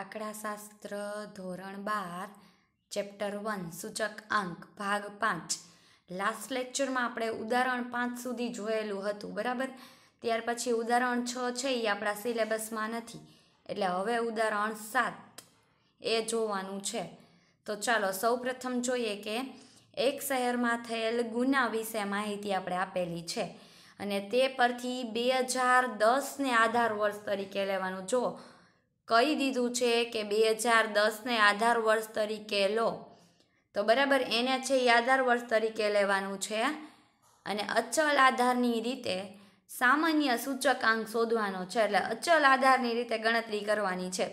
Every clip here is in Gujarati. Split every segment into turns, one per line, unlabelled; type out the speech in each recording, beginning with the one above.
આંકડાશાસ્ત્ર ધોરણ બાર ચેપ્ટર વન સૂચક અંક ભાગ પાંચ લાસ્ટ લેક્ચરમાં આપણે ઉદાહરણ પાંચ સુધી જોયેલું હતું બરાબર ત્યાર પછી ઉદાહરણ છ છે એ આપણા સિલેબસમાં નથી એટલે હવે ઉદાહરણ સાત એ જોવાનું છે તો ચાલો સૌ પ્રથમ જોઈએ કે એક શહેરમાં થયેલ ગુના વિશે માહિતી આપણે આપેલી છે અને તે પરથી બે હજાર દસને આધાર વર્ષ તરીકે લેવાનું જો કહી દીધું છે કે બે હજાર દસને આધાર વર્ષ તરીકે લો તો બરાબર એને છે એ આધાર વર્ષ તરીકે લેવાનું છે અને અચલ આધારની રીતે સામાન્ય સૂચકાંક શોધવાનો છે એટલે અચલ આધારની રીતે ગણતરી કરવાની છે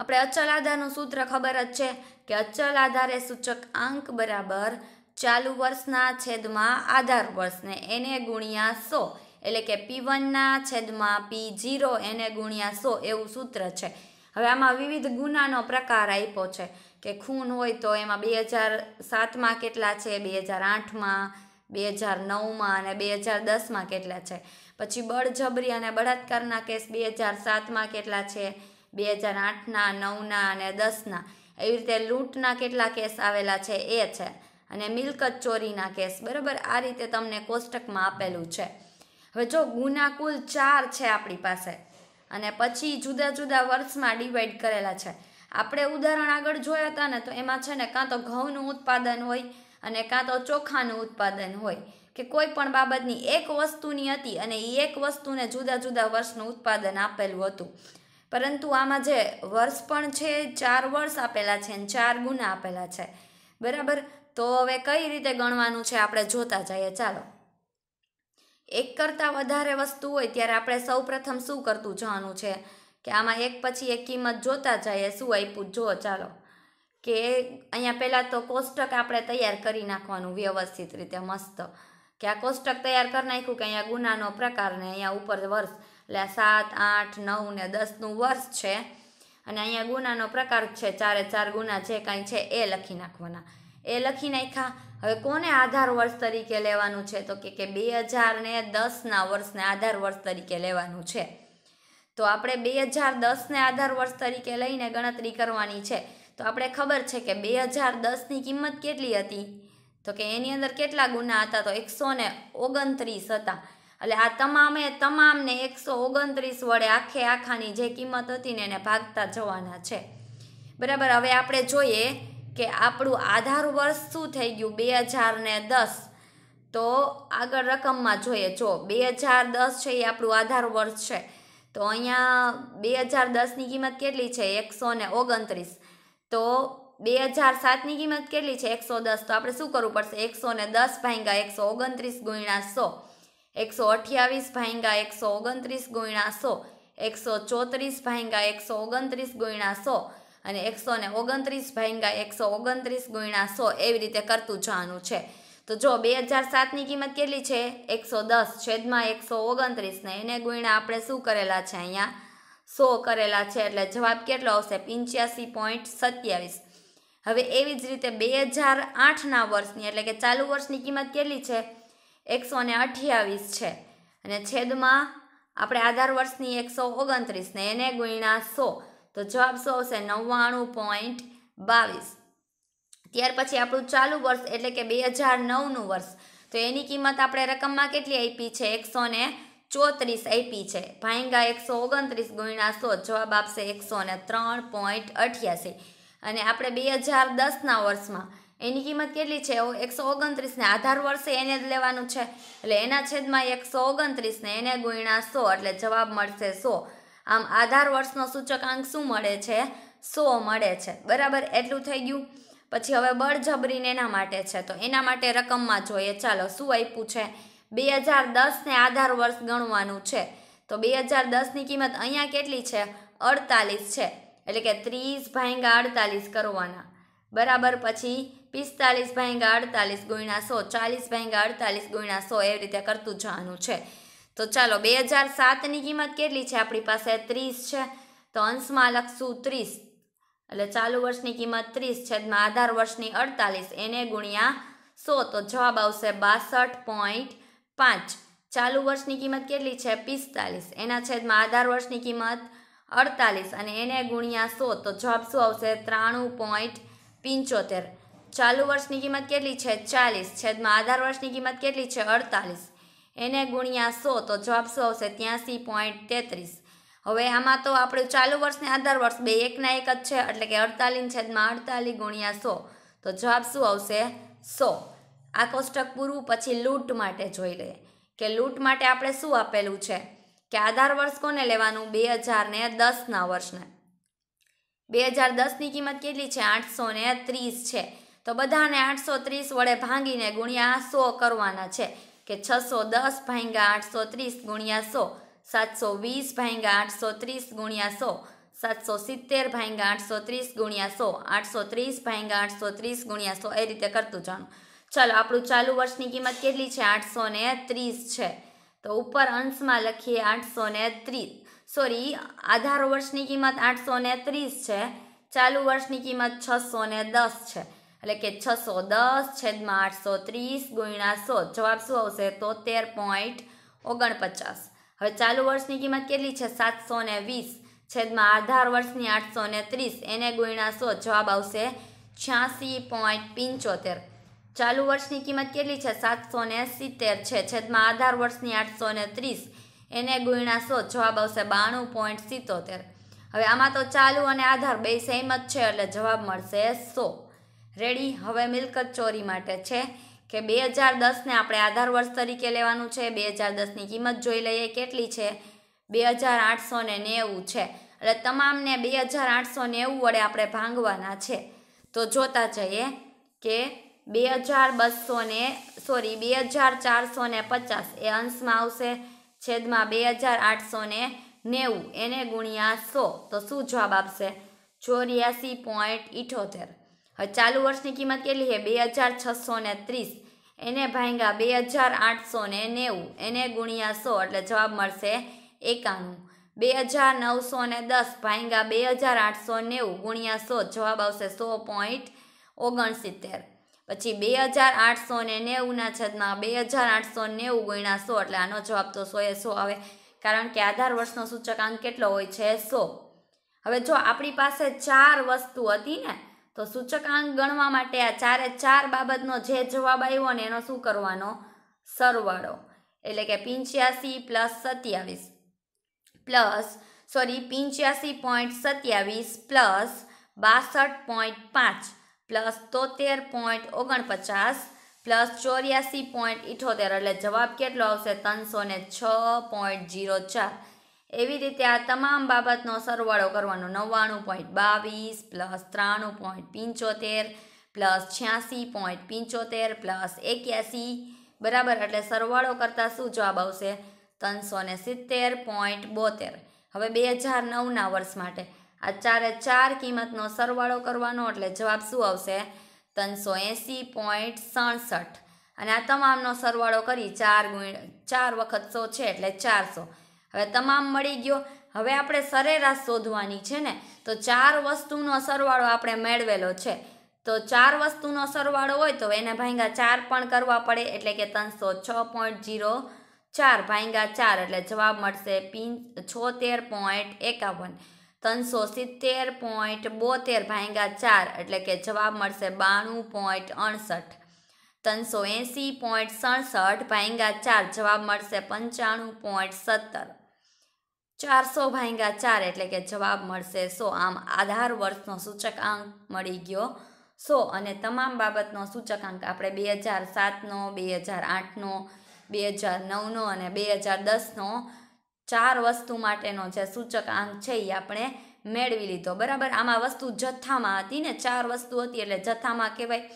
આપણે અચલ આધારનું સૂત્ર ખબર જ છે કે અચલ આધારે સૂચક આંક બરાબર ચાલુ વર્ષના છેદમાં આધાર વર્ષને એને ગુણ્યા સો એટલે કે પી વનના છેદમાં પી જીરો એને ગુણ્યા સો એવું સૂત્ર છે હવે આમાં વિવિધ ગુનાનો પ્રકાર આપ્યો છે કે ખૂન હોય તો એમાં બે હજાર સાતમાં કેટલા છે બે હજાર આઠમાં બે હજાર નવમાં અને બે હજાર દસમાં કેટલા છે પછી બળજબરી અને બળાત્કારના કેસ બે હજાર સાતમાં કેટલા છે બે હજાર આઠના નવના અને દસના એવી રીતે લૂંટના કેટલા કેસ આવેલા છે એ છે અને મિલકત ચોરીના કેસ બરાબર આ રીતે તમને કોષ્ટકમાં આપેલું છે હવે જો ગુના કુલ ચાર છે આપણી પાસે અને પછી જુદા જુદા વર્ષમાં ડિવાઈડ કરેલા છે આપણે ઉદાહરણ આગળ જોયા હતા ને તો એમાં છે ને કાં તો ઘઉંનું ઉત્પાદન હોય અને કાં તો ચોખાનું ઉત્પાદન હોય કે કોઈ પણ બાબતની એક વસ્તુની હતી અને એ એક વસ્તુને જુદા જુદા વર્ષનું ઉત્પાદન આપેલું હતું પરંતુ આમાં જે વર્ષ પણ છે ચાર વર્ષ આપેલા છે અને ચાર ગુના આપેલા છે બરાબર તો હવે કઈ રીતે ગણવાનું છે આપણે જોતા જઈએ ચાલો એક કરતાં વધારે વસ્તુ હોય ત્યારે આપણે સૌપ્રથમ શું કરતું જવાનું છે કે આમાં એક પછી એક કિંમત જોતા જઈએ શું આપ્યું જો ચાલો કે અહીંયા પહેલાં તો કોષ્ટક આપણે તૈયાર કરી નાખવાનું વ્યવસ્થિત રીતે મસ્ત કે આ કોષ્ટક તૈયાર કરી નાખ્યું કે અહીંયા ગુનાનો પ્રકાર ને અહીંયા ઉપર વર્ષ એટલે સાત આઠ નવ ને દસનું વર્ષ છે અને અહીંયા ગુનાનો પ્રકાર છે ચારે ચાર ગુના જે કાંઈ છે એ લખી નાખવાના એ લખી નાખ્યા હવે કોને આધાર વર્ષ તરીકે લેવાનું છે તો કે કે બે હજાર ને દસના વર્ષને આધાર વર્ષ તરીકે લેવાનું છે તો આપણે બે હજાર દસને આધાર વર્ષ તરીકે લઈને ગણતરી કરવાની છે તો આપણે ખબર છે કે બે હજાર દસની કિંમત કેટલી હતી તો કે એની અંદર કેટલા ગુના હતા તો એકસો ને ઓગણત્રીસ હતા એટલે આ તમામે તમામને એકસો ઓગણત્રીસ વડે આખે આખાની જે કિંમત હતી ને એને ભાગતા જવાના છે બરાબર હવે આપણે જોઈએ કે આપણું આધાર વર્ષ શું થઈ ગયું બે હજાર ને દસ તો આગળ રકમમાં જોઈએ જો બે હજાર દસ છે એ આપણું આધાર વર્ષ છે તો અહીંયા બે હજાર દસની કિંમત કેટલી છે એકસો ને ઓગણત્રીસ તો બે હજાર સાતની કિંમત કેટલી છે એકસો દસ તો આપણે શું કરવું પડશે એકસો ને દસ ભાંગા એકસો ઓગણત્રીસ ગુણ્યા સો એકસો અઠ્યાવીસ ભાંગા એકસો ઓગણત્રીસ ગુણ્યા સો એકસો ચોત્રીસ ભાંગા એકસો ઓગણત્રીસ ગુણ્યા સો અને એકસો ને ઓગણત્રીસ ભાઈંગા એકસો ઓગણત્રીસ ગુણ્યા સો એવી રીતે કરતું જવાનું છે તો જો બે હજાર સાતની કિંમત કેટલી છે એકસો દસ છેદમાં એકસો ઓગણત્રીસને એને ગુણ્યા આપણે શું કરેલા છે અહીંયા સો કરેલા છે એટલે જવાબ કેટલો આવશે પંચ્યાસી પોઈન્ટ સત્યાવીસ હવે એવી જ રીતે બે હજાર આઠના વર્ષની એટલે કે ચાલુ વર્ષની કિંમત કેટલી છે એકસો ને અઠ્યાવીસ છે અને છેદમાં આપણે આધાર વર્ષની એકસો ઓગણત્રીસને એને ગુણ્યા સો તો જવાબ શું આવશે નવ્વાણું પોઈન્ટ બાવીસ ત્યાર પછી આપણું ચાલુ વર્ષ એટલે કે બે હજાર નવનું વર્ષ તો એની કિંમત આપણે રકમમાં કેટલી આપી છે એકસો ને ચોત્રીસ આપી છે ભાઈંગા એકસો ઓગણત્રીસ ગુણ્યા સો જવાબ આપશે એકસો ને ત્રણ પોઈન્ટ અઠ્યાસી અને આપણે બે હજાર દસના વર્ષમાં એની કિંમત કેટલી છે એકસો ઓગણત્રીસને આધાર વર્ષે એને જ લેવાનું છે એટલે એના છેદમાં એકસો ઓગણત્રીસને એને ગુણ્યા સો એટલે જવાબ મળશે સો આમ આધાર વર્ષનો સૂચકાંક શું મળે છે સો મળે છે બરાબર એટલું થઈ ગયું પછી હવે બળજબરીને એના માટે છે તો એના માટે રકમમાં જોઈએ ચાલો શું આપ્યું છે બે હજાર દસને આધાર વર્ષ ગણવાનું છે તો બે હજાર દસની કિંમત અહીંયા કેટલી છે અડતાલીસ છે એટલે કે ત્રીસ ભાંગા અડતાલીસ કરવાના બરાબર પછી પિસ્તાલીસ ભાંગા અડતાલીસ ગુણ્યા સો ચાલીસ ભાંગા અડતાલીસ ગુણ્યા સો એવી રીતે કરતું જવાનું છે તો ચાલો બે હજાર સાતની કિંમત કેટલી છે આપણી પાસે ત્રીસ છે તો અંશમાં લખશું ત્રીસ એટલે ચાલુ વર્ષની કિંમત ત્રીસ છેદમાં આધાર વર્ષની અડતાલીસ એને ગુણ્યા સો તો જવાબ આવશે બાસઠ પોઈન્ટ પાંચ ચાલુ વર્ષની કિંમત કેટલી છે પિસ્તાલીસ એના છેદમાં આધાર વર્ષની કિંમત અડતાલીસ અને એને ગુણ્યા સો તો જવાબ શું આવશે ત્રાણું પોઈન્ટ પંચોતેર ચાલુ વર્ષની કિંમત કેટલી છે ચાલીસ છેદમાં આધાર વર્ષની કિંમત કેટલી છે અડતાલીસ એને ગુણ્યા સો તો જવાબ શું આવશે ત્યાંસી પોઈન્ટ તેત્રીસ હવે આમાં તો આપણું ચાલુ વર્ષને આધાર વર્ષ બે એકના એક જ છે એટલે કે અડતાલીસ છેદમાં અડતાલીસ ગુણ્યા સો તો જવાબ શું આવશે સો આ કોષ્ટક પૂરું પછી લૂંટ માટે જોઈ લઈએ કે લૂંટ માટે આપણે શું આપેલું છે કે આધાર વર્ષ કોને લેવાનું બે હજાર ને દસના વર્ષને બે હજાર દસની કિંમત કેટલી છે આઠસો ને ત્રીસ છે તો બધાને આઠસો ત્રીસ વડે ભાંગીને ગુણ્યા સો કરવાના છે કે છસો દસ ભાંગ્યા આઠસો ત્રીસ ગુણ્યા સો સાતસો વીસ ભાંગ્યા આઠસો ત્રીસ ગુણ્યા સો સાતસો સિત્તેર ભાંગ્યા આઠસો ત્રીસ ગુણ્યા સો આઠસો ત્રીસ ભાંગ્યા આઠસો ત્રીસ ગુણ્યા સો એ રીતે કરતું જાણું ચાલો આપણું ચાલુ વર્ષની કિંમત કેટલી છે આઠસો ને ત્રીસ છે તો ઉપર અંશમાં લખીએ આઠસો ને ત્રીસ સોરી આધાર વર્ષની કિંમત આઠસો ને ત્રીસ છે ચાલુ વર્ષની કિંમત છસો ને દસ છે એટલે કે છસો દસ છેદમાં આઠસો ત્રીસ ગુણ્યા સો જવાબ શું આવશે તોતેર પોઈન્ટ ઓગણપચાસ હવે ચાલુ વર્ષની કિંમત કેટલી છે સાતસો ને વીસ છેદમાં આધાર વર્ષની આઠસો ને ત્રીસ એને ગુણ્યા સો જવાબ આવશે છ્યાસી પોઈન્ટ પંચોતેર ચાલુ વર્ષની કિંમત કેટલી છે સાતસો ને સિત્તેર છે છેદમાં આધાર વર્ષની આઠસો ને ત્રીસ એને ગુણ્યા સો જવાબ આવશે બાણું પોઈન્ટ સિત્તોતેર હવે આમાં તો ચાલુ અને આધાર બે સહેમત છે એટલે જવાબ મળશે સો રેડી હવે મિલકત ચોરી માટે છે કે બે હજાર દસને આપણે આધાર વર્ષ તરીકે લેવાનું છે બે હજાર દસની કિંમત જોઈ લઈએ કેટલી છે બે હજાર આઠસો ને નેવું છે એટલે તમામને બે હજાર આઠસો નેવું વડે આપણે ભાંગવાના છે તો જોતા જઈએ કે બે હજાર બસો ને સોરી બે હજાર ચારસો ને પચાસ એ અંશમાં આવશે છેદમાં બે હજાર આઠસો ને નેવું એને ગુણ્યા સો તો શું જવાબ આપશે ચોર્યાસી પોઈન્ટ ઇઠોતેર હવે ચાલુ વર્ષની કિંમત કેટલી છે બે હજાર છસો ને ત્રીસ એને ભાંગા બે હજાર આઠસો ને નેવું એને ગુણ્યા સો એટલે જવાબ મળશે એકાણું બે હજાર નવસો ને દસ ભાંગા બે હજાર આઠસો નેવું ગુણ્યા સો જવાબ આવશે સો પોઈન્ટ ઓગણસિત્તેર પછી બે હજાર આઠસો ને નેવુંના છેદમાં બે હજાર આઠસો નેવું ગુણ્યા સો એટલે આનો જવાબ તો સોએ સો આવે કારણ કે આધાર વર્ષનો સૂચકાંક કેટલો હોય છે સો હવે જો આપણી પાસે ચાર વસ્તુ હતી ને તો સૂચકાંક ગણવા માટે આ ચારે ચાર બાબતનો જે જવાબ આવ્યો ને એનો શું કરવાનો સરવાળો એટલે કે પિંચ્યાસી પ્લસ સત્યાવીસ પ્લસ સોરી પિંચ્યાસી પોઈન્ટ સત્યાવીસ પ્લસ બાસઠ પોઈન્ટ પાંચ પ્લસ તોતેર પોઈન્ટ ઓગણપચાસ પ્લસ ચોર્યાસી પોઈન્ટ ઇઠોતેર એટલે જવાબ કેટલો આવશે ત્રણસો ને છ પોઈન્ટ જીરો ચાર એવી રીતે આ તમામ બાબતનો સરવાળો કરવાનો નવ્વાણું પોઈન્ટ બાવીસ પ્લસ ત્રાણું પોઈન્ટ પંચોતેર પ્લસ છ્યાસી પોઈન્ટ પંચોતેર પ્લસ એક્યાસી બરાબર એટલે સરવાળો કરતાં શું જવાબ આવશે ત્રણસો ને સિત્તેર પોઈન્ટ બોતેર હવે બે હજાર નવના વર્ષ માટે આ ચારે ચાર કિંમતનો સરવાળો કરવાનો એટલે જવાબ શું આવશે ત્રણસો એંસી પોઈન્ટ સડસઠ અને આ તમામનો સરવાળો કરી ચાર ગુણ ચાર વખત સો છે એટલે ચારસો હવે તમામ મળી ગયો હવે આપણે સરેરાશ શોધવાની છે ને તો ચાર વસ્તુનો સરવાળો આપણે મેળવેલો છે તો ચાર વસ્તુનો સરવાળો હોય તો એને ભાંગા ચાર પણ કરવા પડે એટલે કે ત્રણસો છ પોઈન્ટ જીરો ચાર ભાંગા ચાર એટલે જવાબ મળશે પિન છોતેર પોઈન્ટ એકાવન ત્રણસો સિત્તેર પોઈન્ટ બોતેર ભાંગા ચાર એટલે કે જવાબ મળશે બાણું પોઈન્ટ અડસઠ ત્રણસો એંસી પોઈન્ટ સડસઠ ભાંગા ચાર જવાબ મળશે પંચાણું પોઈન્ટ સત્તર ચારસો ભાંગ્યા ચાર એટલે કે જવાબ મળશે સો આમ આધાર વર્ષનો સૂચકાંક મળી ગયો સો અને તમામ બાબતનો સૂચકાંક આપણે બે હજાર સાતનો બે હજાર આઠનો બે હજાર નવનો અને બે હજાર દસનો ચાર વસ્તુ માટેનો જે સૂચકાંક છે એ આપણે મેળવી લીધો બરાબર આમાં વસ્તુ જથ્થામાં હતી ને ચાર વસ્તુ હતી એટલે જથ્થામાં કહેવાય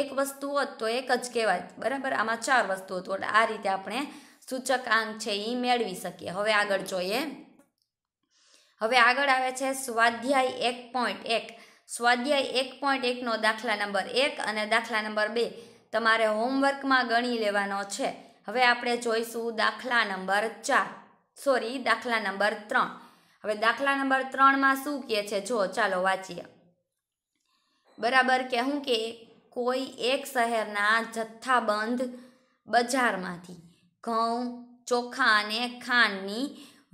એક વસ્તુ હોત તો એક જ કહેવાય બરાબર આમાં ચાર વસ્તુ હતું એટલે આ રીતે આપણે સૂચકાંક છે એ મેળવી શકીએ હવે આગળ જોઈએ હવે આગળ આવે છે સ્વાધ્યાય એક પોઈન્ટ એક સ્વાધ્યાય એક પોઈન્ટ એકનો દાખલા નંબર એક અને દાખલા નંબર બે તમારે હોમવર્કમાં ગણી લેવાનો છે હવે આપણે જોઈશું દાખલા નંબર ચાર સોરી દાખલા નંબર ત્રણ હવે દાખલા નંબર ત્રણમાં શું કહે છે જો ચાલો વાંચીએ બરાબર કે હું કે કોઈ એક શહેરના જથ્થાબંધ બજારમાંથી ઘઉં ચોખા અને ખાંડની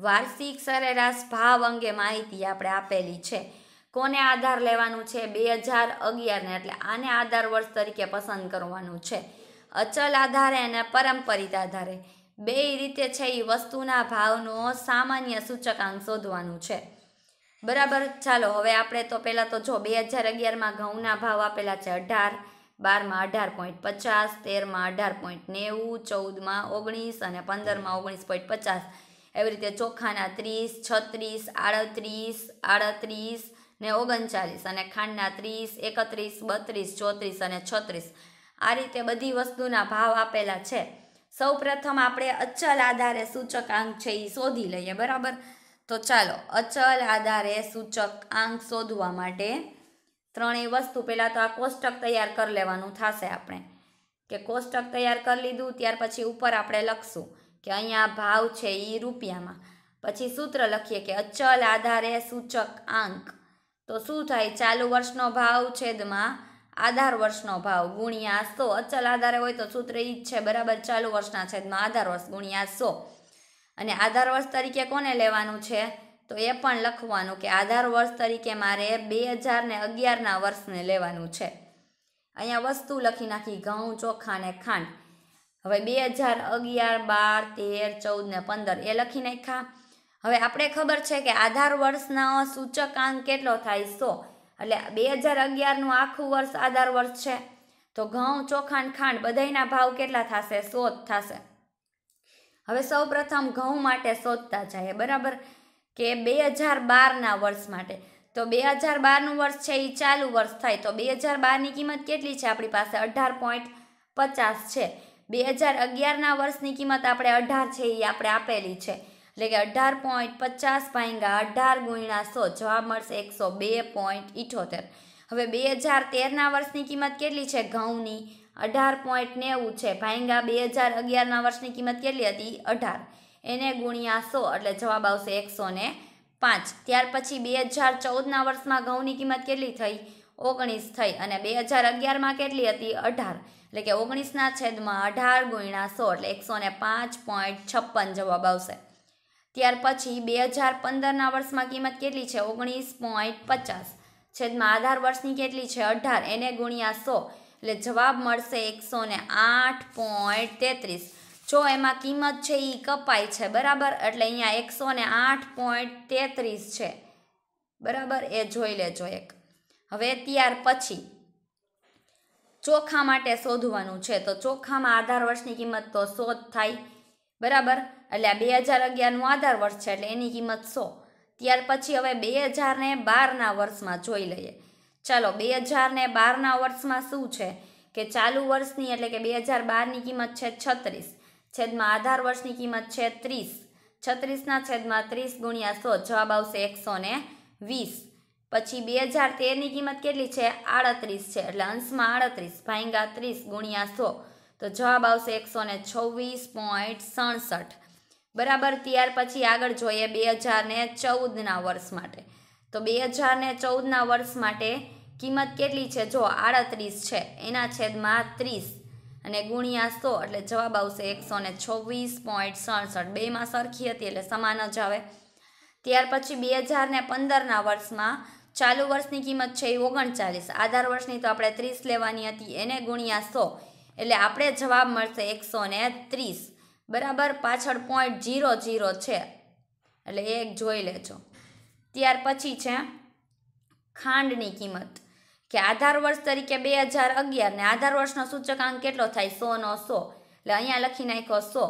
વાર્ષિક સરેરાશ ભાવ અંગે માહિતી આપણે આપેલી છે કોને આધાર લેવાનું છે બે હજાર અગિયારને એટલે આને આધાર વર્ષ તરીકે પસંદ કરવાનું છે અચલ આધારે અને પરંપરિત આધારે બે રીતે છે એ વસ્તુના ભાવનો સામાન્ય સૂચકાંક શોધવાનું છે બરાબર ચાલો હવે આપણે તો પહેલાં તો જો બે હજાર અગિયારમાં ઘઉંના ભાવ આપેલા છે અઢાર બારમાં અઢાર પોઈન્ટ પચાસ તેરમાં અઢાર પોઈન્ટ નેવું ચૌદમાં ઓગણીસ અને પંદરમાં ઓગણીસ પોઈન્ટ પચાસ એવી રીતે ચોખાના ત્રીસ છત્રીસ આડત્રીસ આડત્રીસ ને ઓગણચાલીસ અને ખાંડના ત્રીસ એકત્રીસ બત્રીસ ચોત્રીસ અને છત્રીસ આ રીતે બધી વસ્તુના ભાવ આપેલા છે સૌ પ્રથમ આપણે અચલ આધારે સૂચકાંક છે એ શોધી લઈએ બરાબર તો ચાલો અચલ આધારે સૂચક આંક શોધવા માટે ત્રણેય વસ્તુ પહેલાં તો આ કોષ્ટક તૈયાર કરી લેવાનું થશે આપણે કે કોષ્ટક તૈયાર કરી લીધું ત્યાર પછી ઉપર આપણે લખશું કે અહીંયા ભાવ છે એ રૂપિયામાં પછી સૂત્ર લખીએ કે અચલ આધારે સૂચક આંક તો શું થાય ચાલુ વર્ષનો ભાવ છેદમાં આધાર વર્ષનો ભાવ ગુણ્યા સો અચલ આધારે હોય તો સૂત્ર એ જ છે બરાબર ચાલુ વર્ષના છેદમાં આધાર વર્ષ ગુણ્યા સો અને આધાર વર્ષ તરીકે કોને લેવાનું છે તો એ પણ લખવાનું કે આધાર વર્ષ તરીકે મારે બે હજાર ને અગિયારના વર્ષને લેવાનું છે અહીંયા વસ્તુ લખી નાખી ઘઉં ચોખા ને ખાંડ હવે બે હજાર અગિયાર બાર તેર ચૌદ ને પંદર એ લખી નાખ્યા હવે આપણે ખબર છે કે આધાર વર્ષના સૂચકાંક કેટલો થાય સો એટલે બે હજાર અગિયારનું આખું વર્ષ આધાર વર્ષ છે તો ઘઉં ચોખાન ખાંડ બધાના ભાવ કેટલા થશે સો જ થશે હવે સૌ પ્રથમ ઘઉં માટે શોધતા જઈએ બરાબર કે બે હજાર બારના વર્ષ માટે તો બે હજાર બારનું વર્ષ છે એ ચાલુ વર્ષ થાય તો બે હજાર બારની કિંમત કેટલી છે આપણી પાસે અઢાર પોઈન્ટ પચાસ છે બે હજાર અગિયારના વર્ષની કિંમત આપણે અઢાર છે એ આપણે આપેલી છે એટલે કે અઢાર પોઈન્ટ પચાસ ભાંગા અઢાર ગુણ્યા સો જવાબ મળશે એકસો બે પોઈન્ટ ઇઠોતેર હવે બે હજાર તેરના વર્ષની કિંમત કેટલી છે ઘઉંની અઢાર પોઈન્ટ નેવું છે ભાંગા બે હજાર અગિયારના વર્ષની કિંમત કેટલી હતી અઢાર એને ગુણ્યા સો એટલે જવાબ આવશે એકસો ને પાંચ ત્યાર પછી બે હજાર ચૌદના વર્ષમાં ઘઉંની કિંમત કેટલી થઈ ઓગણીસ થઈ અને બે હજાર અગિયારમાં કેટલી હતી અઢાર એટલે કે ઓગણીસના છેદમાં અઢાર ગુણ્યા સો એટલે એકસો ને પાંચ પોઈન્ટ છપ્પન જવાબ આવશે ત્યાર પછી બે હજાર પંદરના વર્ષમાં કિંમત કેટલી છે ઓગણીસ પોઈન્ટ પચાસ છેદમાં આધાર વર્ષની કેટલી છે અઢાર એને ગુણ્યા સો એટલે જવાબ મળશે એકસો ને આઠ પોઈન્ટ તેત્રીસ જો એમાં કિંમત છે એ કપાય છે બરાબર એટલે અહીંયા એકસો ને આઠ પોઈન્ટ તેત્રીસ છે બરાબર એ જોઈ લેજો એક હવે ત્યાર પછી ચોખા માટે શોધવાનું છે તો ચોખામાં આધાર વર્ષની કિંમત તો સો જ થાય બરાબર એટલે આ બે હજાર અગિયારનું આધાર વર્ષ છે એટલે એની કિંમત સો ત્યાર પછી હવે બે હજાર ને બારના વર્ષમાં જોઈ લઈએ ચાલો બે હજાર ને બારના વર્ષમાં શું છે કે ચાલુ વર્ષની એટલે કે બે હજાર બારની કિંમત છે છત્રીસ છેદમાં આધાર વર્ષની કિંમત છે ત્રીસ છત્રીસના છેદમાં ત્રીસ ગુણ્યા સો જવાબ આવશે એકસો ને વીસ પછી બે હજાર તેરની કિંમત કેટલી છે આડત્રીસ છે એટલે અંશમાં આડત્રીસ ભાંગા ત્રીસ ગુણ્યા સો તો જવાબ આવશે એકસો ને છવ્વીસ પોઈન્ટ સડસઠ બરાબર ત્યાર પછી આગળ જોઈએ બે હજાર ને ચૌદના વર્ષ માટે તો બે હજાર ને ચૌદના વર્ષ માટે કિંમત કેટલી છે જો આડત્રીસ છે એના છેદમાં ત્રીસ અને ગુણ્યા સો એટલે જવાબ આવશે એકસો ને છવ્વીસ પોઈન્ટ સડસઠ બેમાં સરખી હતી એટલે સમાન જ આવે ત્યાર પછી બે હજાર ને પંદરના વર્ષમાં ચાલુ વર્ષની કિંમત છે એ ઓગણચાલીસ આધાર વર્ષની તો આપણે ત્રીસ લેવાની હતી એને ગુણ્યા સો એટલે આપણે જવાબ મળશે એકસો ને ત્રીસ બરાબર પાછળ પોઈન્ટ જીરો જીરો છે એટલે એક જોઈ લેજો ત્યાર પછી છે ખાંડની કિંમત કે આધાર વર્ષ તરીકે બે હજાર અગિયાર ને આધાર વર્ષનો સૂચકાંક કેટલો થાય સોનો સો એટલે અહીંયા લખી નાખ્યો સો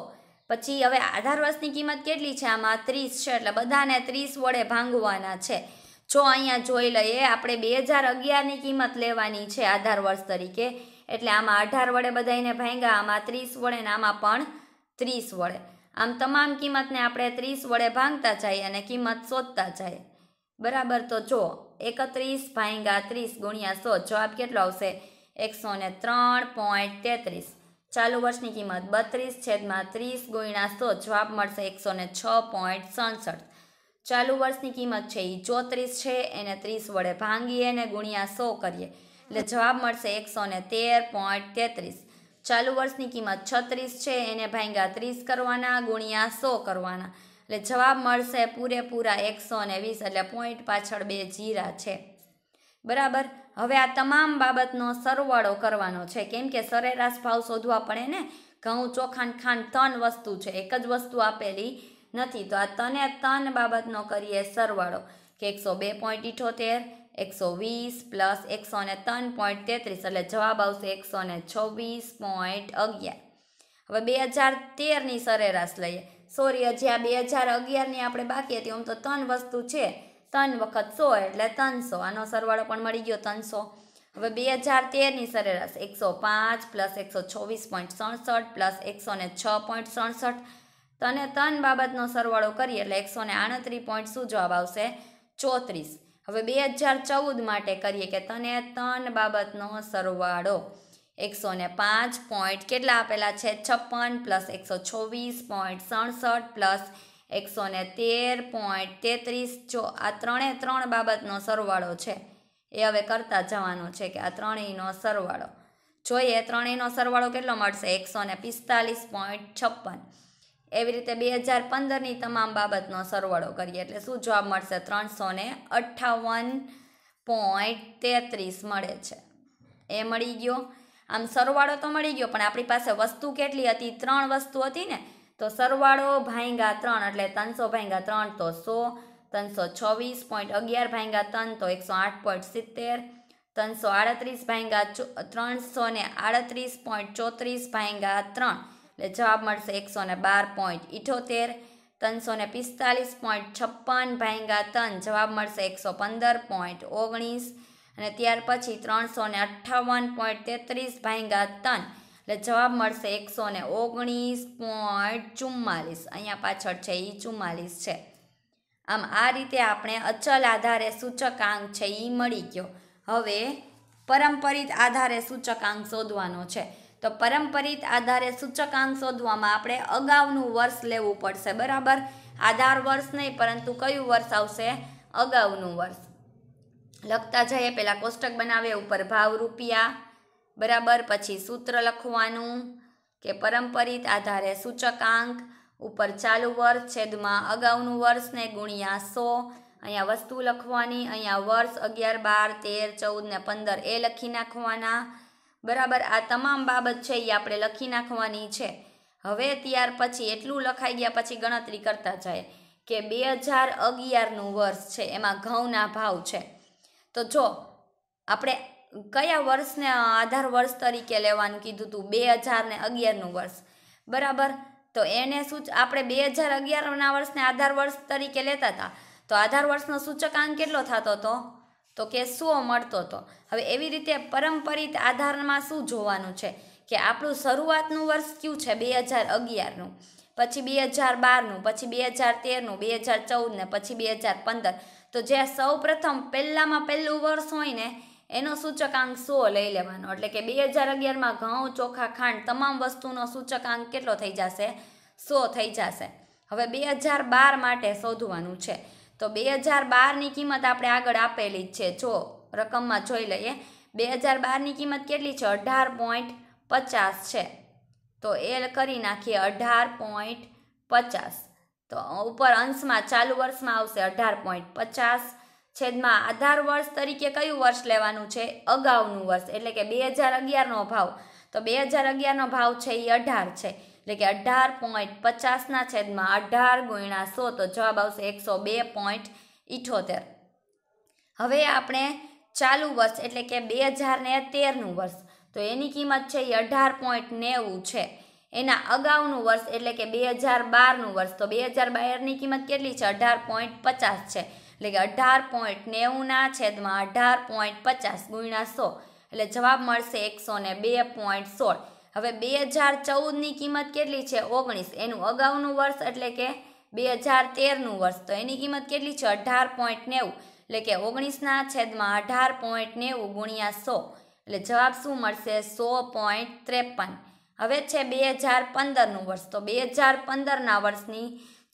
પછી હવે આધાર વર્ષની કિંમત કેટલી છે આમાં ત્રીસ છે એટલે બધાને ત્રીસ વડે ભાંગવાના છે જો અહીંયા જોઈ લઈએ આપણે બે હજાર અગિયારની કિંમત લેવાની છે આધાર વર્ષ તરીકે એટલે આમાં અઢાર વડે બધાને ભાંગ્યા આમાં ત્રીસ વડે ને આમાં પણ ત્રીસ વડે આમ તમામ કિંમતને આપણે ત્રીસ વડે ભાંગતા જઈએ અને કિંમત શોધતા જઈએ બરાબર તો જો એકત્રીસ ભાંગા ત્રીસ ગુણ્યા સો જવાબ કેટલો આવશે એકસો ને ત્રણ પોઈન્ટ તેત્રીસ ચાલુ વર્ષની કિંમત બત્રીસ છેદમાં ત્રીસ ગુણ્યા સો જવાબ મળશે એકસો ને છ પોઈન્ટ સડસઠ ચાલુ વર્ષની કિંમત છે એ ચોત્રીસ છે એને ત્રીસ વડે ભાંગીએ ને ગુણ્યા સો કરીએ એટલે જવાબ મળશે એકસો ને તેર પોઈન્ટ તેત્રીસ ચાલુ વર્ષની કિંમત છત્રીસ છે એને ભાંગ્યા ત્રીસ કરવાના ગુણ્યા સો કરવાના એટલે જવાબ મળશે પૂરેપૂરા એકસો ને વીસ એટલે પોઈન્ટ પાછળ બે જીરા છે બરાબર હવે આ તમામ બાબતનો સરવાળો કરવાનો છે કેમ કે સરેરાશ ભાવ શોધવા પડે ને ઘઉં ચોખાન ખાંડ ત્રણ વસ્તુ છે એક જ વસ્તુ આપેલી નથી તો આ તને ત્રણ બાબતનો કરીએ સરવાળો કે એકસો બે પોઈન્ટ ઇઠોતેર એકસો વીસ પ્લસ એકસો ને ત્રણ પોઈન્ટ તેત્રીસ એટલે જવાબ આવશે એકસો ને છવ્વીસ પોઈન્ટ અગિયાર હવે બે હજાર તેરની સરેરાશ લઈએ સોરી હજી આ બે હજાર અગિયારની આપણે બાકી હતી આમ તો ત્રણ વસ્તુ છે ત્રણ વખત સો એટલે ત્રણસો આનો સરવાળો પણ મળી ગયો ત્રણસો હવે બે હજાર તેરની સરેરાશ એકસો પાંચ પ્લસ એકસો છવ્વીસ પોઈન્ટ સડસઠ પ્લસ એકસો ને છ પોઈન્ટ સડસઠ તને ત્રણ બાબતનો સરવાળો કરીએ એટલે એકસો ને આડત્રીસ પોઈન્ટ શું જવાબ આવશે ચોત્રીસ હવે બે હજાર ચૌદ માટે કરીએ કે તને ત્રણ બાબતનો સરવાળો એકસો ને પાંચ પોઈન્ટ કેટલા આપેલા છે છપ્પન પ્લસ એકસો છવ્વીસ પોઈન્ટ સડસઠ પ્લસ એકસો ને તેર પોઈન્ટ તેત્રીસ જો આ ત્રણે ત્રણ બાબતનો સરવાળો છે એ હવે કરતા જવાનું છે કે આ ત્રણેયનો સરવાળો જોઈએ ત્રણેયનો સરવાળો કેટલો મળશે એકસો ને પિસ્તાલીસ પોઈન્ટ છપ્પન એવી રીતે બે હજાર પંદરની તમામ બાબતનો સરવાળો કરીએ એટલે શું જવાબ મળશે ત્રણસો ને અઠ્ઠાવન પોઈન્ટ તેત્રીસ મળે છે એ મળી ગયો આમ સરવાળો તો મળી ગયો પણ આપણી પાસે વસ્તુ કેટલી હતી ત્રણ વસ્તુ હતી ને તો સરવાળો ભાંગા ત્રણ એટલે ત્રણસો ભાંગા ત્રણ તો સો ત્રણસો છવ્વીસ પોઈન્ટ અગિયાર ભાંગા ત્રણ તો એકસો આઠ પોઈન્ટ સિત્તેર ત્રણસો આડત્રીસ ભાંગા ત્રણસો ને આડત્રીસ પોઈન્ટ ચોત્રીસ ભાંગા ત્રણ એટલે જવાબ મળશે એકસો ને બાર પોઈન્ટ ઇઠોતેર ત્રણસો ને પિસ્તાલીસ પોઈન્ટ છપ્પન ભાંગા ત્રણ જવાબ મળશે એકસો પંદર પોઈન્ટ ઓગણીસ અને ત્યાર પછી ત્રણસો ને અઠ્ઠાવન પોઈન્ટ તેત્રીસ ભાંગા તન એટલે જવાબ મળશે એકસો ને ઓગણીસ પોઈન્ટ ચુમ્માલીસ અહીંયા પાછળ છે એ ચુમ્માલીસ છે આમ આ રીતે આપણે અચલ આધારે સૂચકાંક છે એ મળી ગયો હવે પરંપરિત આધારે સૂચકાંક શોધવાનો છે તો પરંપરિત આધારે સૂચકાંક શોધવામાં આપણે અગાઉનું વર્ષ લેવું પડશે બરાબર આધાર વર્ષ નહીં પરંતુ કયું વર્ષ આવશે અગાઉનું વર્ષ લખતા જઈએ પહેલાં કોષ્ટક બનાવે ઉપર ભાવ રૂપિયા બરાબર પછી સૂત્ર લખવાનું કે પરંપરિત આધારે સૂચકાંક ઉપર ચાલુ વર્ષ છેદમાં અગાઉનું વર્ષને ગુણ્યા સો અહીંયા વસ્તુ લખવાની અહીંયા વર્ષ અગિયાર બાર તેર ચૌદ ને પંદર એ લખી નાખવાના બરાબર આ તમામ બાબત છે એ આપણે લખી નાખવાની છે હવે ત્યાર પછી એટલું લખાઈ ગયા પછી ગણતરી કરતા જાય કે બે હજાર અગિયારનું વર્ષ છે એમાં ઘઉંના ભાવ છે તો જો આપણે કયા વર્ષને આધાર વર્ષ તરીકે લેવાનું કીધું હતું બે હજાર ને અગિયારનું વર્ષ બરાબર તો એને શું આપણે બે હજાર અગિયારના વર્ષને આધાર વર્ષ તરીકે લેતા હતા તો આધાર વર્ષનો સૂચકાંક કેટલો થતો હતો તો કે શું મળતો હતો હવે એવી રીતે પરંપરિત આધારમાં શું જોવાનું છે કે આપણું શરૂઆતનું વર્ષ કયું છે બે હજાર અગિયારનું પછી બે હજાર બારનું પછી બે હજાર તેરનું બે હજાર ચૌદને પછી બે હજાર પંદર તો જે સૌ પ્રથમ પહેલામાં પહેલું વર્ષ હોય ને એનો સૂચકાંક સો લઈ લેવાનો એટલે કે બે હજાર અગિયારમાં ઘઉં ચોખા ખાંડ તમામ વસ્તુનો સૂચકાંક કેટલો થઈ જશે સો થઈ જશે હવે બે હજાર બાર માટે શોધવાનું છે તો બે હજાર બારની કિંમત આપણે આગળ આપેલી જ છે જો રકમમાં જોઈ લઈએ બે હજાર બારની કિંમત કેટલી છે અઢાર પોઈન્ટ પચાસ છે તો એ કરી નાખીએ અઢાર પોઈન્ટ પચાસ તો ઉપર અંશમાં ચાલુ વર્ષમાં આવશે અઢાર પોઈન્ટ પચાસ છેદમાં આધાર વર્ષ તરીકે કયું વર્ષ લેવાનું છે અગાઉનું વર્ષ એટલે કે બે હજાર અગિયારનો ભાવ તો બે હજાર અગિયારનો ભાવ છે એ અઢાર છે એટલે કે અઢાર પોઈન્ટ પચાસના છેદમાં અઢાર ગુણ્યા સો તો જવાબ આવશે એકસો બે પોઈન્ટ ઇઠોતેર હવે આપણે ચાલુ વર્ષ એટલે કે બે હજાર તેરનું વર્ષ તો એની કિંમત છે એ અઢાર પોઈન્ટ નેવું છે એના અગાઉનું વર્ષ એટલે કે બે હજાર બારનું વર્ષ તો બે હજાર બારની કિંમત કેટલી છે અઢાર પોઈન્ટ પચાસ છે એટલે કે અઢાર પોઈન્ટ નેવુંના છેદમાં અઢાર પોઈન્ટ પચાસ ગુણ્યા સો એટલે જવાબ મળશે એકસો ને બે પોઈન્ટ સોળ હવે બે હજાર ચૌદની કિંમત કેટલી છે ઓગણીસ એનું અગાઉનું વર્ષ એટલે કે બે હજાર તેરનું વર્ષ તો એની કિંમત કેટલી છે અઢાર પોઈન્ટ નેવું એટલે કે ઓગણીસના છેદમાં અઢાર પોઈન્ટ નેવું ગુણ્યા સો એટલે જવાબ શું મળશે સો પોઈન્ટ ત્રેપન હવે છે બે હજાર પંદરનું વર્ષ તો બે હજાર પંદરના વર્ષની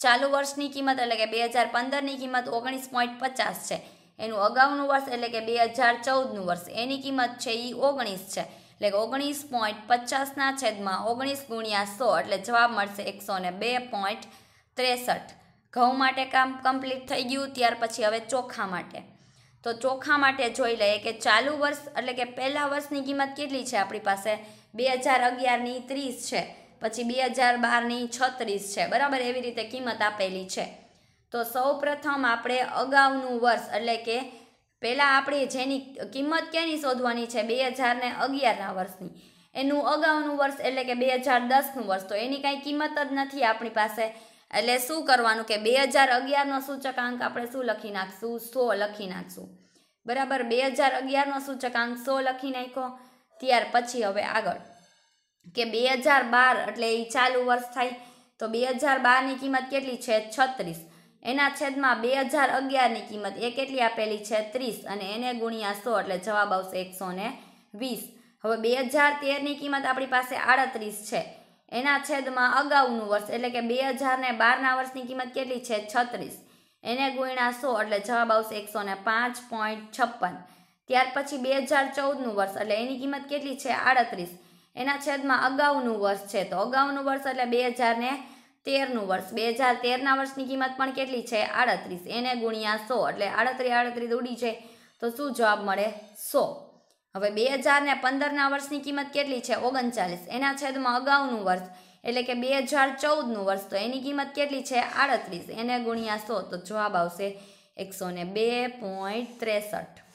ચાલુ વર્ષની કિંમત એટલે કે બે હજાર પંદરની કિંમત ઓગણીસ પોઈન્ટ પચાસ છે એનું અગાઉનું વર્ષ એટલે કે બે હજાર ચૌદનું વર્ષ એની કિંમત છે એ ઓગણીસ છે એટલે કે ઓગણીસ પોઈન્ટ પચાસના છેદમાં ઓગણીસ ગુણ્યા સો એટલે જવાબ મળશે એકસો ને બે પોઈન્ટ ત્રેસઠ ઘઉં માટે કામ કમ્પ્લીટ થઈ ગયું ત્યાર પછી હવે ચોખા માટે તો ચોખા માટે જોઈ લઈએ કે ચાલુ વર્ષ એટલે કે પહેલાં વર્ષની કિંમત કેટલી છે આપણી પાસે બે હજાર અગિયારની ત્રીસ છે પછી બે હજાર બારની છત્રીસ છે બરાબર એવી રીતે કિંમત આપેલી છે તો સૌ પ્રથમ આપણે અગાઉનું વર્ષ એટલે કે પહેલાં આપણે જેની કિંમત કેની શોધવાની છે બે હજાર ને અગિયારના વર્ષની એનું અગાઉનું વર્ષ એટલે કે બે હજાર દસનું વર્ષ તો એની કાંઈ કિંમત જ નથી આપણી પાસે એટલે શું કરવાનું કે બે હજાર અગિયારનો સૂચકાંક આપણે શું લખી નાખશું સો લખી નાખશું બરાબર બે હજાર અગિયારનો સૂચકાંક સો લખી નાખ્યો ત્યાર પછી હવે આગળ કે બે હજાર બાર એટલે એ ચાલુ વર્ષ થાય તો બે હજાર બારની કિંમત કેટલી છે છત્રીસ એના છેદમાં બે હજાર અગિયારની કિંમત એ કેટલી આપેલી છે ત્રીસ અને એને ગુણ્યા સો એટલે જવાબ આવશે એકસો ને વીસ હવે બે હજાર તેરની કિંમત આપણી પાસે આડત્રીસ છે એના છેદમાં અગાઉનું વર્ષ એટલે કે બે હજાર ને બારના વર્ષની કિંમત કેટલી છે છત્રીસ એને ગુણ્યા સો એટલે જવાબ આવશે એકસો ને પાંચ પોઈન્ટ છપ્પન ત્યાર પછી બે હજાર ચૌદનું વર્ષ એટલે એની કિંમત કેટલી છે આડત્રીસ એના છેદમાં અગાઉનું વર્ષ છે તો અગાઉનું વર્ષ એટલે બે હજાર ને તેરનું વર્ષ બે હજાર તેરના વર્ષની કિંમત પણ કેટલી છે આડત્રીસ એને ગુણ્યા સો એટલે આડત્રીસ આડત્રીસ ઉડી છે તો શું જવાબ મળે સો હવે બે હજાર ને પંદરના વર્ષની કિંમત કેટલી છે ઓગણચાલીસ એના છેદમાં અગાઉનું વર્ષ એટલે કે બે હજાર ચૌદનું વર્ષ તો એની કિંમત કેટલી છે આડત્રીસ એને ગુણ્યા સો તો જવાબ આવશે એકસો ને બે પોઈન્ટ ત્રેસઠ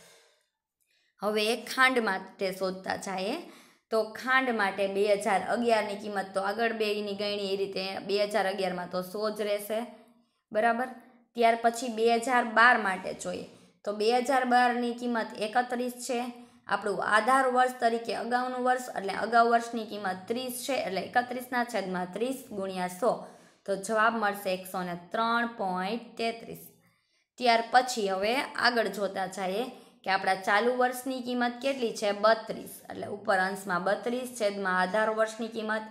હવે ખાંડ માટે શોધતા જઈએ તો ખાંડ માટે બે હજાર અગિયારની કિંમત તો આગળ બેની ગણી એ રીતે બે હજાર અગિયારમાં તો સો જ રહેશે બરાબર ત્યાર પછી બે હજાર બાર માટે જોઈએ તો બે હજાર બારની કિંમત એકત્રીસ છે આપણું આધાર વર્ષ તરીકે અગાઉનું વર્ષ એટલે અગાઉ વર્ષની કિંમત ત્રીસ છે એટલે એકત્રીસના છેદમાં ત્રીસ ગુણ્યા સો તો જવાબ મળશે એકસો ને ત્રણ પોઈન્ટ તેત્રીસ ત્યાર પછી હવે આગળ જોતા જઈએ કે આપણા ચાલુ વર્ષની કિંમત કેટલી છે બત્રીસ એટલે ઉપર અંશમાં બત્રીસ છેદમાં આધાર વર્ષની કિંમત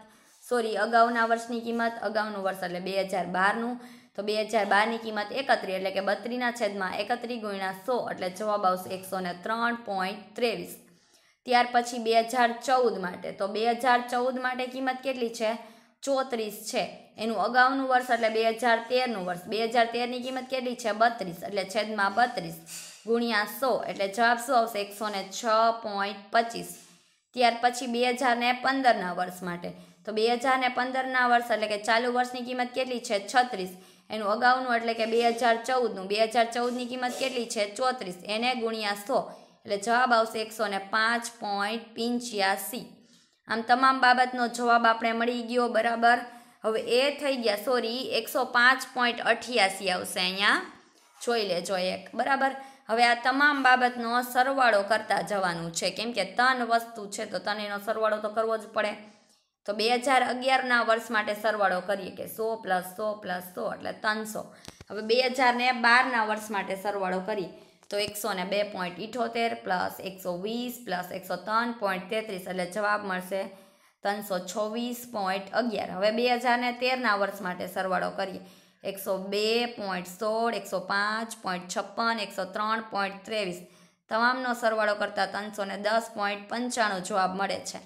સોરી અગાઉના વર્ષની કિંમત અગાઉનું વર્ષ એટલે બે હજાર બારનું તો બે હજાર બારની કિંમત એકત્રી એટલે કે બત્રીના છેદમાં એકત્રીસ ગુણ્યા સો એટલે જવાબ આવશે એકસો ને ત્રણ પોઈન્ટ ત્રેવીસ ત્યાર પછી બે હજાર ચૌદ માટે તો બે હજાર ચૌદ માટે કિંમત કેટલી છે ચોત્રીસ છે એનું અગાઉનું વર્ષ એટલે બે હજાર તેરનું વર્ષ બે હજાર તેરની કિંમત કેટલી છે બત્રીસ એટલે છેદમાં બત્રીસ ગુણ્યા સો એટલે જવાબ શું આવશે એકસો ને છ પોઈન્ટ પચીસ ત્યાર પછી બે હજાર ને પંદરના વર્ષ માટે તો બે હજાર ને પંદરના વર્ષ એટલે કે ચાલુ વર્ષની કિંમત કેટલી છે છત્રીસ એનું અગાઉનું એટલે કે બે હજાર ચૌદનું બે હજાર ચૌદની કિંમત કેટલી છે ચોત્રીસ એને ગુણ્યા સો એટલે જવાબ આવશે એકસો ને પાંચ પોઈન્ટ પિંચ્યાસી આમ તમામ બાબતનો જવાબ આપણે મળી ગયો બરાબર હવે એ થઈ ગયા સોરી એકસો પાંચ પોઈન્ટ અઠ્યાસી આવશે અહીંયા જોઈ લેજો એક બરાબર હવે આ તમામ બાબતનો સરવાળો કરતા જવાનું છે કેમ કે તન વસ્તુ છે તો તન એનો સરવાળો તો કરવો જ પડે તો બે હજાર અગિયારના વર્ષ માટે સરવાળો કરીએ કે સો પ્લસ સો પ્લસ સો એટલે ત્રણસો હવે બે હજાર ને બારના વર્ષ માટે સરવાળો કરીએ તો એકસો ને બે પોઈન્ટ ઇઠોતેર પ્લસ એકસો વીસ પ્લસ એકસો ત્રણ પોઈન્ટ તેત્રીસ એટલે જવાબ મળશે ત્રણસો છવ્વીસ પોઈન્ટ અગિયાર હવે બે હજાર ને તેરના વર્ષ માટે સરવાળો કરીએ એકસો બે પોઈન્ટ સોળ એકસો પાંચ પોઈન્ટ છપ્પન એકસો ત્રણ પોઈન્ટ ત્રેવીસ તમામનો સરવાળો કરતાં ત્રણસો ને દસ પોઈન્ટ પંચાણું જવાબ મળે છે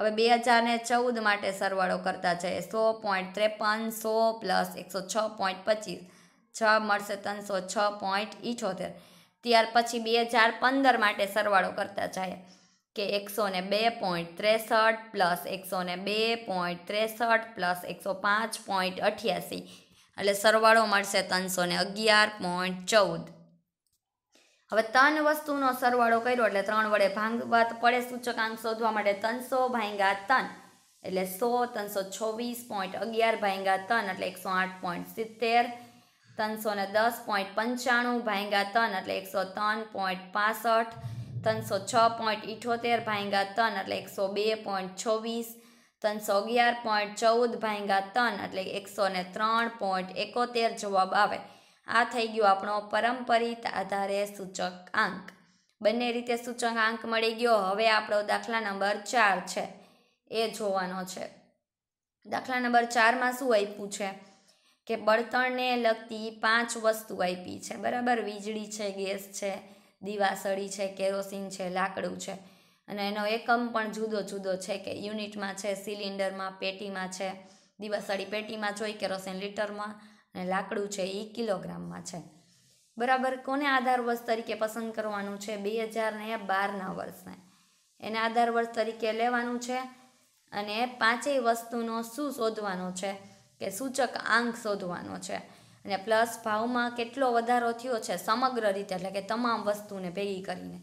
હવે બે હજાર ને ચૌદ માટે સરવાળો કરતા જઈએ સો પોઈન્ટ ત્રેપન સો પ્લસ એકસો છ પોઈન્ટ પચીસ જવાબ મળશે ત્રણસો છ પોઈન્ટ ઇઠોતેર ત્યાર પછી બે હજાર પંદર માટે સરવાળો કરતા જઈએ કે એકસો ને બે પોઈન્ટ ત્રેસઠ પ્લસ એકસો ને બે પોઈન્ટ ત્રેસઠ પ્લસ એકસો પાંચ પોઈન્ટ અઠ્યાસી એટલે સરવાળો મળશે ત્રણસો ને અગિયાર પોઈન્ટ ચૌદ હવે ત્રણ વસ્તુનો સરવાળો કર્યો એટલે ત્રણ વડે ભાંગવા પડે સૂચકાંક શોધવા માટે ત્રણસો ભાંગા ત્રણ એટલે સો ત્રણસો છવ્વીસ પોઈન્ટ અગિયાર ભાંગા ત્રણ એટલે એકસો આઠ પોઈન્ટ સિત્તેર ત્રણસો ને દસ પોઈન્ટ પંચાણું ભાંગા ત્રણ એટલે એકસો ત્રણ પોઈન્ટ પાસઠ ત્રણસો છ પોઈન્ટ ઇઠોતેર ભાંગા ત્રણ એટલે એકસો બે પોઈન્ટ છવ્વીસ ત્રણસો અગિયાર પોઈન્ટ ચૌદ ભાંગા ત્રણ એટલે એકસો ને ત્રણ પોઈન્ટ એકોતેર જવાબ આવે આ થઈ ગયો આપણો પરંપરિત આધારે સૂચક આંક બંને રીતે સૂચક આંક મળી ગયો હવે આપણો દાખલા નંબર ચાર છે એ જોવાનો છે દાખલા નંબર ચારમાં શું આપ્યું છે કે બળતણને લગતી પાંચ વસ્તુ આપી છે બરાબર વીજળી છે ગેસ છે દિવાસળી છે કેરોસીન છે લાકડું છે અને એનો એકમ પણ જુદો જુદો છે કે યુનિટમાં છે સિલિન્ડરમાં પેટીમાં છે દિવસવાળી પેટીમાં જોઈ કેરોસીન લીટરમાં અને લાકડું છે એ કિલોગ્રામમાં છે બરાબર કોને આધાર વર્ષ તરીકે પસંદ કરવાનું છે બે હજાર ને બારના વર્ષને એને આધાર વર્ષ તરીકે લેવાનું છે અને પાંચેય વસ્તુનો શું શોધવાનો છે કે સૂચક આંક શોધવાનો છે અને પ્લસ ભાવમાં કેટલો વધારો થયો છે સમગ્ર રીતે એટલે કે તમામ વસ્તુને ભેગી કરીને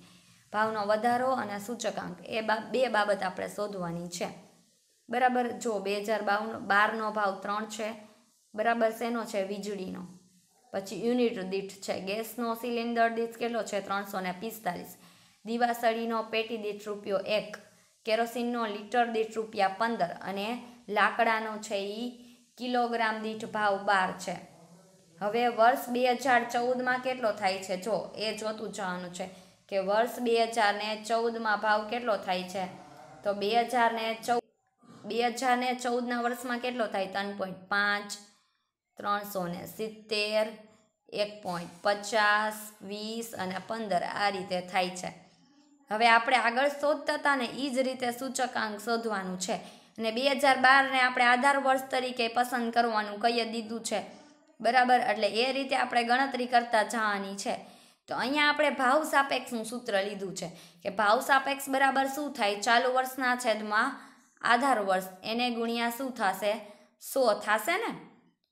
ભાવનો વધારો અને સૂચકાંક એ બે બાબત આપણે શોધવાની છે બરાબર જો બે હજાર બાવનો બારનો ભાવ ત્રણ છે બરાબર શેનો છે વીજળીનો પછી યુનિટ દીઠ છે ગેસનો સિલિન્ડર દીઠ કેટલો છે ત્રણસો ને પિસ્તાલીસ દિવાસળીનો પેટી દીઠ રૂપિયો એક કેરોસીનનો લીટર દીઠ રૂપિયા પંદર અને લાકડાનો છે એ કિલોગ્રામ દીઠ ભાવ બાર છે હવે વર્ષ બે હજાર ચૌદમાં કેટલો થાય છે જો એ જોતું જવાનું છે કે વર્ષ બે હજાર ને ચૌદમાં ભાવ કેટલો થાય છે તો બે હજાર ને ચૌદ બે હજાર ને ચૌદના વર્ષમાં કેટલો થાય ત્રણ પોઈન્ટ પાંચ ત્રણસો ને સિત્તેર એક પોઈન્ટ પચાસ વીસ અને પંદર આ રીતે થાય છે હવે આપણે આગળ શોધતા હતા ને એ જ રીતે સૂચકાંક શોધવાનું છે અને બે હજાર બારને આપણે આધાર વર્ષ તરીકે પસંદ કરવાનું કહીએ દીધું છે બરાબર એટલે એ રીતે આપણે ગણતરી કરતા જવાની છે તો અહીંયા આપણે ભાવ સાપેક્ષનું સૂત્ર લીધું છે કે ભાવ સાપેક્ષ બરાબર શું થાય ચાલુ વર્ષના છેદમાં આધાર વર્ષ એને ગુણ્યા શું થશે સો થશે ને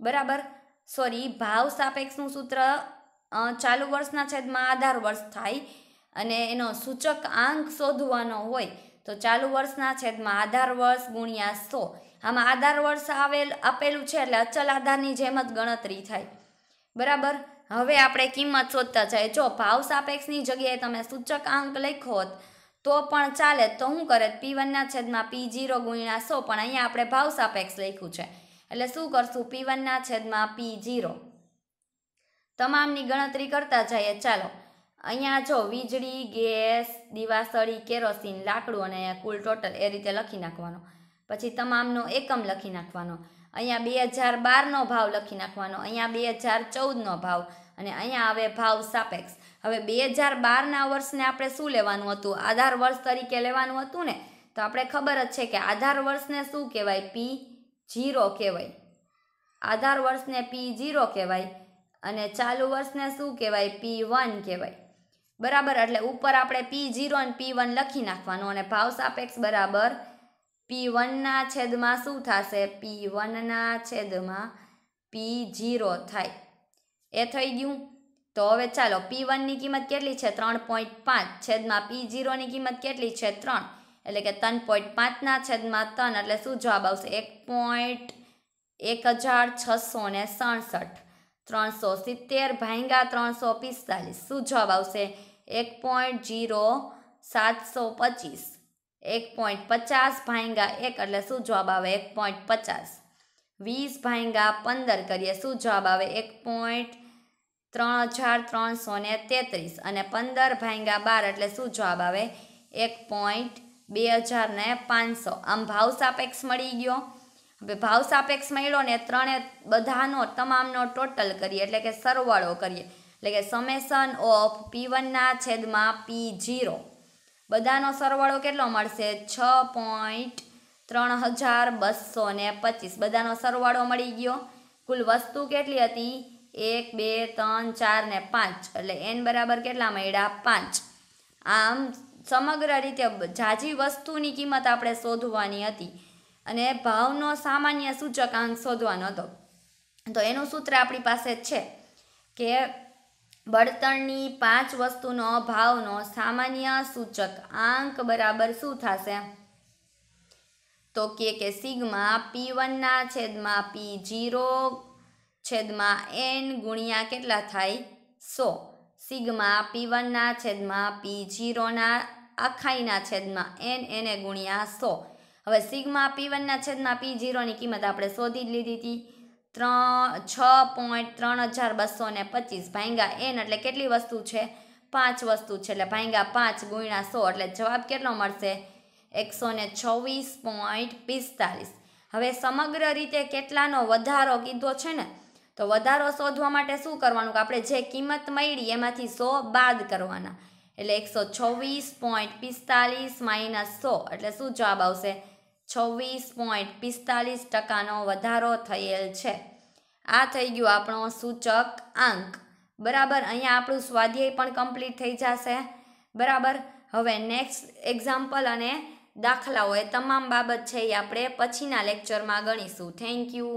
બરાબર સોરી ભાવ સાપેક્ષનું સૂત્ર ચાલુ વર્ષના છેદમાં આધાર વર્ષ થાય અને એનો સૂચક આંક શોધવાનો હોય તો ચાલુ વર્ષના છેદમાં આધાર વર્ષ ગુણ્યા સો આમાં આધાર વર્ષ આવેલ આપેલું છે એટલે અચલ આધારની જેમ જ ગણતરી થાય બરાબર હવે આપણે કિંમત શોધતા જઈએ જો ભાવ સાપેક્ષની જગ્યાએ તમે સૂચક અંક લખોત તો પણ ચાલે તો શું કરે પી વનના છેદમાં પી જીરો ગુણ્યા સો પણ અહીંયા આપણે ભાવ સાપેક્ષ લખ્યું છે એટલે શું કરશું પી વનના છેદમાં પી જીરો તમામની ગણતરી કરતા જઈએ ચાલો અહીંયા જો વીજળી ગેસ દિવાસળી કેરોસીન લાકડું અને અહીંયા કુલ ટોટલ એ રીતે લખી નાખવાનો પછી તમામનો એકમ લખી નાખવાનો અહીંયા બે હજાર બારનો ભાવ લખી નાખવાનો અહીંયા બે હજાર ચૌદનો ભાવ અને અહીંયા આવે ભાવ સાપેક્ષ હવે બે હજાર બારના વર્ષને આપણે શું લેવાનું હતું આધાર વર્ષ તરીકે લેવાનું હતું ને તો આપણે ખબર જ છે કે આધાર વર્ષને શું કહેવાય પી જીરો કહેવાય આધાર વર્ષને પી જીરો કહેવાય અને ચાલુ વર્ષને શું કહેવાય પી વન કહેવાય બરાબર એટલે ઉપર આપણે પી જીરો અને પી વન લખી નાખવાનું અને ભાવ સાપેક્ષ બરાબર પી વનના છેદમાં શું થશે પી વનના છેદમાં પી જીરો થાય એ થઈ ગયું તો હવે ચાલો પી વનની કિંમત કેટલી છે ત્રણ પોઈન્ટ પાંચ છેદમાં પી જીરોની કિંમત કેટલી છે ત્રણ એટલે કે ત્રણ પોઈન્ટ પાંચના છેદમાં ત્રણ એટલે શું જવાબ આવશે એક પોઈન્ટ એક હજાર છસો ને સડસઠ ત્રણસો સિત્તેર ભાંગા ત્રણસો પિસ્તાલીસ શું જવાબ આવશે એક પોઈન્ટ જીરો સાતસો પચીસ એક પોઈન્ટ પચાસ ભાંગા એક એટલે શું જવાબ આવે એક પોઈન્ટ પચાસ વીસ ભાંગા પંદર કરીએ શું જવાબ આવે એક પોઈન્ટ ત્રણ હજાર ત્રણસો ને તેત્રીસ અને પંદર ભાંગા બાર એટલે શું જવાબ આવે એક પોઈન્ટ બે હજાર ને પાંચસો આમ ભાવ સાપેક્ષ મળી ગયો હવે ભાવ સાપેક્ષ મળ્યો ને ત્રણે બધાનો તમામનો ટોટલ કરીએ એટલે કે સરવાળો કરીએ એટલે કે સમેસન ઓફ પી વનના છેદમાં પી જીરો બધાનો સરવાળો કેટલો મળશે છ પોઈન્ટ ત્રણ હજાર બસો ને પચીસ બધાનો સરવાળો મળી ગયો કુલ વસ્તુ કેટલી હતી એક બે ત્રણ ચાર ને પાંચ એટલે એન બરાબર કેટલા મળ્યા પાંચ આમ સમગ્ર રીતે જાજી વસ્તુની કિંમત આપણે શોધવાની હતી અને ભાવનો સામાન્ય સૂચકાંક શોધવાનો હતો તો એનું સૂત્ર આપણી પાસે છે કે બળતણની પાંચ વસ્તુનો ભાવનો સામાન્ય સૂચક આંક બરાબર શું થશે તો કે કે સિગ્મા પી વનના છેદમાં પી જીરો છેદમાં એન ગુણ્યા કેટલા થાય સો સિગમા પી વનના છેદમાં પી જીરોના આખાઈના છેદમાં એન એને ગુણ્યા સો હવે સિગમા પી વનના છેદમાં પી જીરોની કિંમત આપણે શોધી જ લીધી હતી ત્રણ છ પોઈન્ટ ત્રણ હજાર બસો ને પચીસ ભાંગા એન એટલે કેટલી વસ્તુ છે પાંચ વસ્તુ છે એટલે ભાંગા પાંચ ગુણ્યા સો એટલે જવાબ કેટલો મળશે એકસો ને છવ્વીસ પોઈન્ટ પિસ્તાલીસ હવે સમગ્ર રીતે કેટલાનો વધારો કીધો છે ને તો વધારો શોધવા માટે શું કરવાનું કે આપણે જે કિંમત મળી એમાંથી સો બાદ કરવાના એટલે એકસો છવ્વીસ પોઈન્ટ પિસ્તાલીસ માઇનસ સો એટલે શું જવાબ આવશે છવ્વીસ પોઈન્ટ પિસ્તાલીસ ટકાનો વધારો થયેલ છે આ થઈ ગયો આપણો સૂચક આંક બરાબર અહીંયા આપણું સ્વાધ્યાય પણ કમ્પ્લીટ થઈ જશે બરાબર હવે નેક્સ્ટ એક્ઝામ્પલ અને દાખલાઓ એ તમામ બાબત છે એ આપણે પછીના લેક્ચરમાં ગણીશું થેન્ક યુ